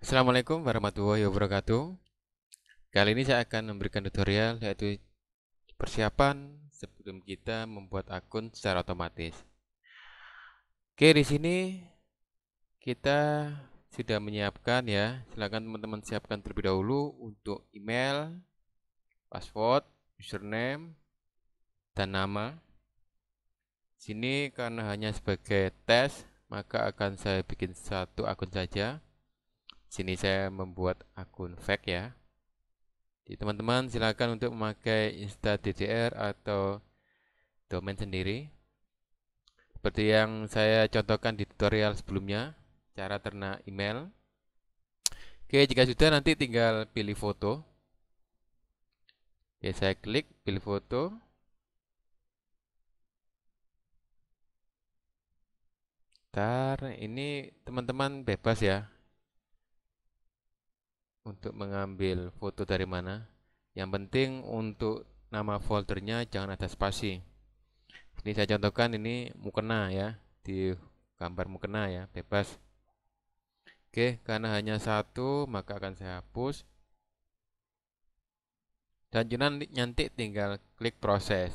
Assalamualaikum warahmatullahi wabarakatuh Kali ini saya akan memberikan tutorial yaitu persiapan sebelum kita membuat akun secara otomatis Oke di sini kita sudah menyiapkan ya silahkan teman-teman siapkan terlebih dahulu untuk email password username dan nama di sini karena hanya sebagai tes maka akan saya bikin satu akun saja sini saya membuat akun fake ya. Jadi teman-teman silakan untuk memakai Insta DDR atau domain sendiri. Seperti yang saya contohkan di tutorial sebelumnya, cara ternak email. Oke, jika sudah nanti tinggal pilih foto. Oke, saya klik pilih foto. Ntar ini teman-teman bebas ya untuk mengambil foto dari mana. Yang penting untuk nama foldernya jangan ada spasi. Ini saya contohkan ini mukena ya, di gambar mukena ya, bebas. Oke, karena hanya satu maka akan saya hapus. Dan jangan nanti tinggal klik proses.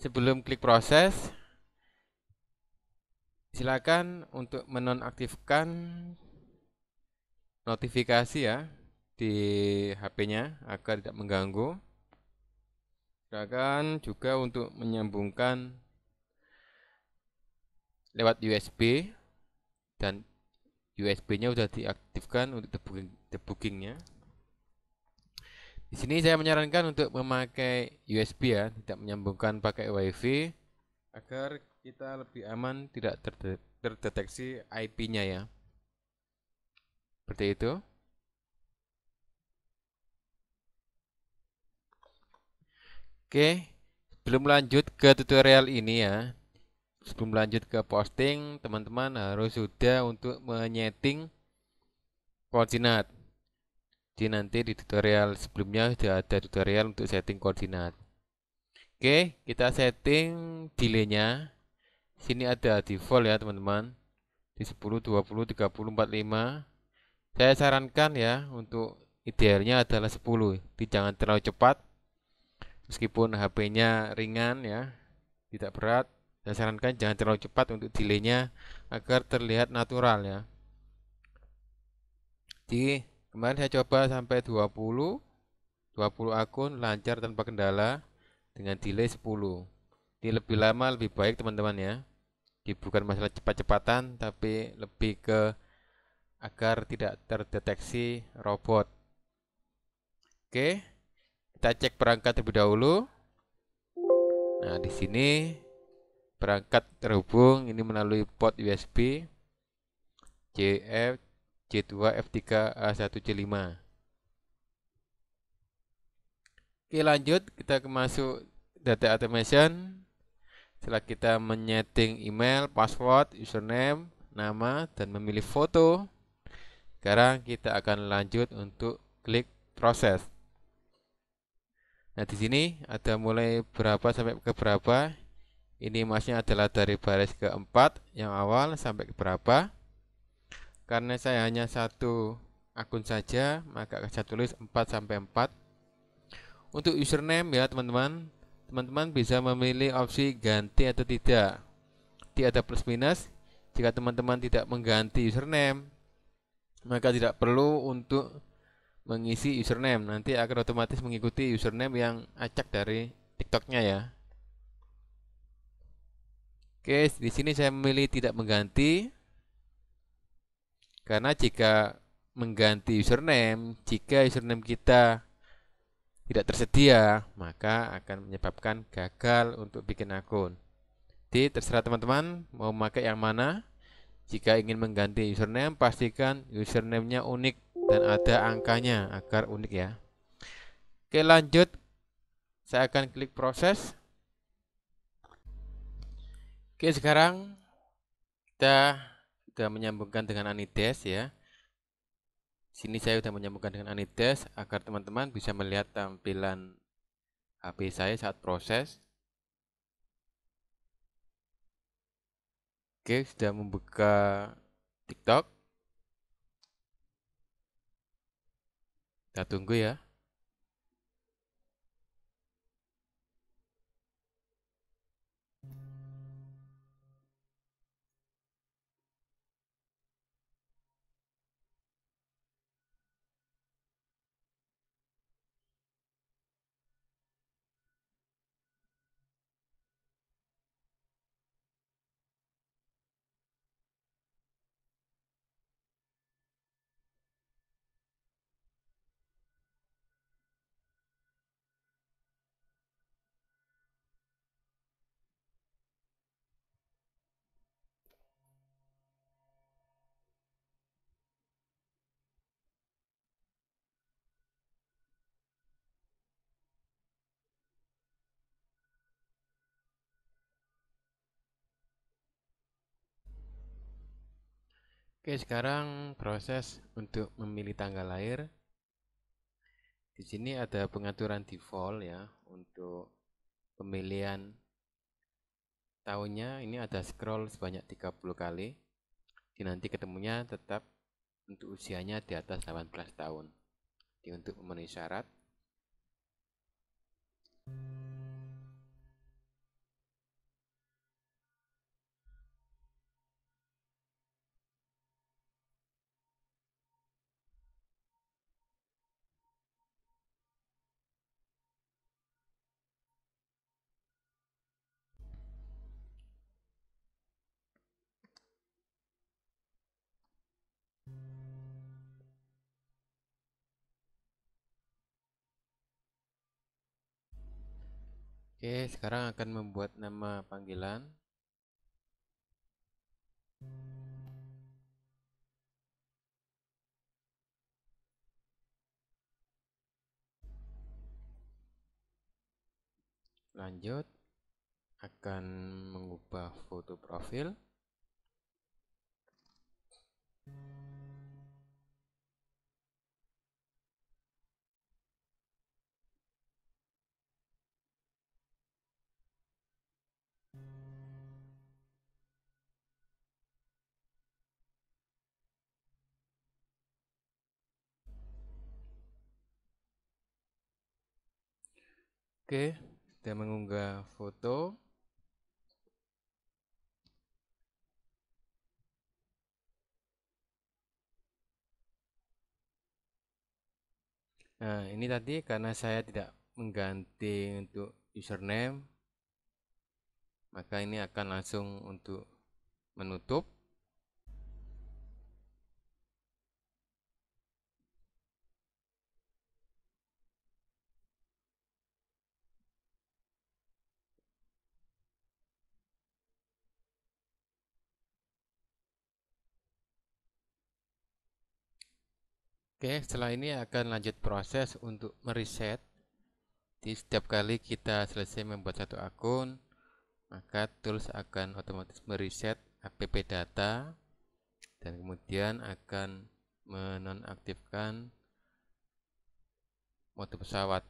Sebelum klik proses, silakan untuk menonaktifkan notifikasi ya di HP-nya agar tidak mengganggu. Silakan juga untuk menyambungkan lewat USB dan USB-nya sudah diaktifkan untuk debugging, debuggingnya. Di sini saya menyarankan untuk memakai USB ya, tidak menyambungkan pakai WiFi agar kita lebih aman tidak terdeteksi IP-nya ya. Seperti itu. Oke, sebelum lanjut ke tutorial ini ya. Sebelum lanjut ke posting, teman-teman harus sudah untuk menyeting koordinat. Jadi nanti di tutorial sebelumnya sudah ada tutorial untuk setting koordinat. Oke, kita setting delay-nya. Sini ada default ya, teman-teman. Di 10, 20, 30, 45. Saya sarankan ya untuk idealnya adalah 10. Jangan terlalu cepat. Meskipun HP-nya ringan ya, tidak berat. Saya sarankan jangan terlalu cepat untuk delay-nya agar terlihat natural ya. Jadi kemarin saya coba sampai 20 20 akun lancar tanpa kendala dengan delay 10. Ini lebih lama lebih baik teman-teman ya. Jadi bukan masalah cepat-cepatan tapi lebih ke agar tidak terdeteksi robot. Oke, kita cek perangkat terlebih dahulu. Nah, di sini perangkat terhubung ini melalui port USB JF J2 F3 A1 J5. Oke, lanjut kita masuk data automation. Setelah kita menyeting email, password, username, nama, dan memilih foto, sekarang kita akan lanjut untuk klik proses. Nah, di sini ada mulai berapa sampai ke berapa. Ini masnya adalah dari baris keempat yang awal sampai ke berapa. Karena saya hanya satu akun saja, maka saya tulis 4 sampai 4. Untuk username ya, teman-teman. Teman-teman bisa memilih opsi ganti atau tidak. Tidak ada plus minus. Jika teman-teman tidak mengganti username, maka tidak perlu untuk mengisi username nanti akan otomatis mengikuti username yang acak dari TikToknya ya Oke di sini saya memilih tidak mengganti karena jika mengganti username jika username kita tidak tersedia maka akan menyebabkan gagal untuk bikin akun jadi terserah teman-teman mau pakai yang mana jika ingin mengganti username, pastikan username-nya unik dan ada angkanya agar unik ya. Oke, lanjut. Saya akan klik proses. Oke, sekarang kita sudah menyambungkan dengan Anides ya. Sini saya sudah menyambungkan dengan Anides agar teman-teman bisa melihat tampilan HP saya saat proses. Oke, sudah membuka TikTok. Kita tunggu ya. Oke, sekarang proses untuk memilih tanggal lahir. Di sini ada pengaturan default ya untuk pemilihan tahunnya. Ini ada scroll sebanyak 30 kali. Di nanti ketemunya tetap untuk usianya di atas 18 tahun. Di untuk memenuhi syarat. Oke, sekarang akan membuat nama panggilan. Lanjut, akan mengubah foto profil. Oke, kita mengunggah foto. Nah, ini tadi karena saya tidak mengganti untuk username, maka ini akan langsung untuk menutup. Oke, setelah ini akan lanjut proses untuk mereset. Di setiap kali kita selesai membuat satu akun, maka tools akan otomatis mereset app data dan kemudian akan menonaktifkan mode pesawat.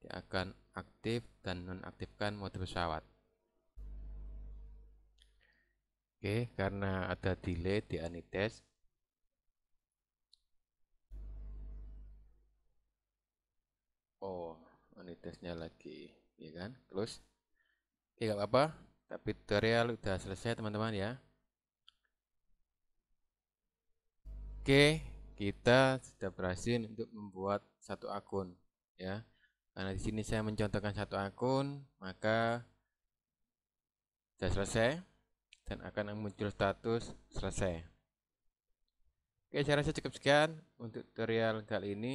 Dia akan aktif dan nonaktifkan mode pesawat. Oke, karena ada delay di anitest. unitesnya lagi ya kan close oke gak apa-apa tapi tutorial udah selesai teman-teman ya oke kita sudah berhasil untuk membuat satu akun ya karena di sini saya mencontohkan satu akun maka sudah selesai dan akan muncul status selesai oke saya rasa cukup sekian untuk tutorial kali ini